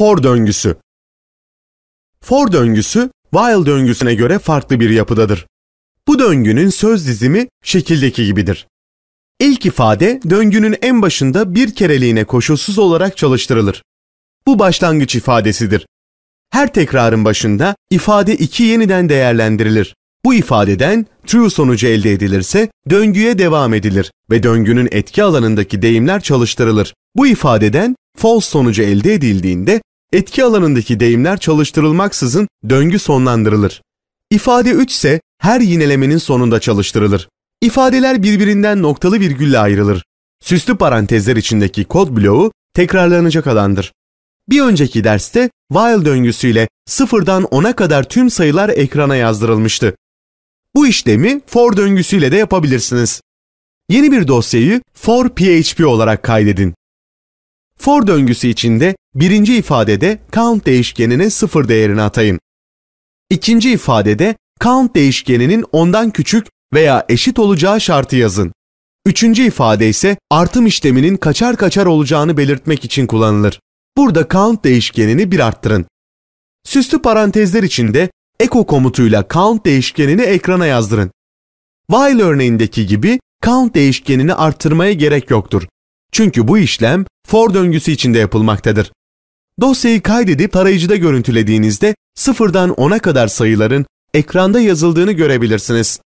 for döngüsü. For döngüsü while döngüsüne göre farklı bir yapıdadır. Bu döngünün söz dizimi şekildeki gibidir. İlk ifade döngünün en başında bir kereliğine koşulsuz olarak çalıştırılır. Bu başlangıç ifadesidir. Her tekrarın başında ifade 2 yeniden değerlendirilir. Bu ifadeden true sonucu elde edilirse döngüye devam edilir ve döngünün etki alanındaki deyimler çalıştırılır. Bu ifadeden false sonucu elde edildiğinde etki alanındaki deyimler çalıştırılmaksızın döngü sonlandırılır. İfade 3 ise her yinelemenin sonunda çalıştırılır. İfadeler birbirinden noktalı virgülle ayrılır. Süslü parantezler içindeki kod bloğu tekrarlanacak alandır. Bir önceki derste while döngüsüyle sıfırdan 10'a kadar tüm sayılar ekrana yazdırılmıştı. Bu işlemi for döngüsüyle de yapabilirsiniz. Yeni bir dosyayı for PHP olarak kaydedin. For döngüsü içinde birinci ifadede count değişkenine sıfır değerini atayın. İkinci ifadede count değişkeninin ondan küçük veya eşit olacağı şartı yazın. Üçüncü ifade ise artım işleminin kaçar kaçar olacağını belirtmek için kullanılır. Burada count değişkenini bir arttırın. Süslü parantezler içinde echo komutuyla count değişkenini ekrana yazdırın. While örneğindeki gibi count değişkenini arttırmaya gerek yoktur. Çünkü bu işlem for döngüsü içinde yapılmaktadır. Dosyayı kaydedip tarayıcıda görüntülediğinizde sıfırdan 10'a kadar sayıların ekranda yazıldığını görebilirsiniz.